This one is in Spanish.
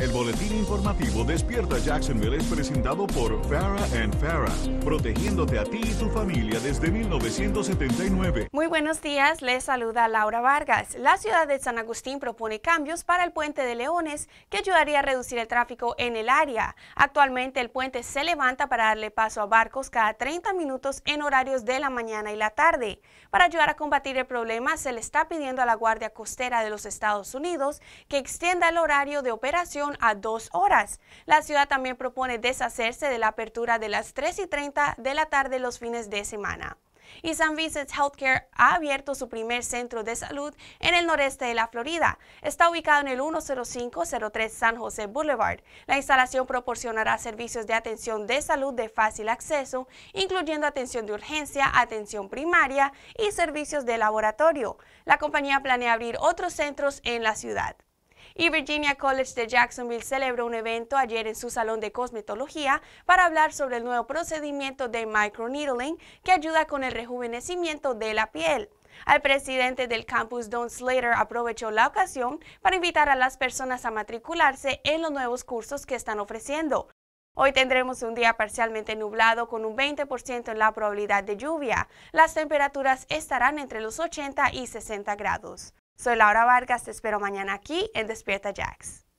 El boletín informativo Despierta Jacksonville es presentado por Farah and Farah, protegiéndote a ti y tu familia desde 1979. Muy buenos días, les saluda Laura Vargas. La ciudad de San Agustín propone cambios para el puente de Leones que ayudaría a reducir el tráfico en el área. Actualmente el puente se levanta para darle paso a barcos cada 30 minutos en horarios de la mañana y la tarde. Para ayudar a combatir el problema, se le está pidiendo a la Guardia Costera de los Estados Unidos que extienda el horario de operación a dos horas. La ciudad también propone deshacerse de la apertura de las 3 y 30 de la tarde los fines de semana. Y San Vincent Healthcare ha abierto su primer centro de salud en el noreste de la Florida. Está ubicado en el 10503 San José Boulevard. La instalación proporcionará servicios de atención de salud de fácil acceso, incluyendo atención de urgencia, atención primaria y servicios de laboratorio. La compañía planea abrir otros centros en la ciudad y Virginia College de Jacksonville celebró un evento ayer en su salón de cosmetología para hablar sobre el nuevo procedimiento de microneedling que ayuda con el rejuvenecimiento de la piel. El presidente del campus, Don Slater, aprovechó la ocasión para invitar a las personas a matricularse en los nuevos cursos que están ofreciendo. Hoy tendremos un día parcialmente nublado con un 20% en la probabilidad de lluvia. Las temperaturas estarán entre los 80 y 60 grados. Soy Laura Vargas, te espero mañana aquí en Despierta Jax.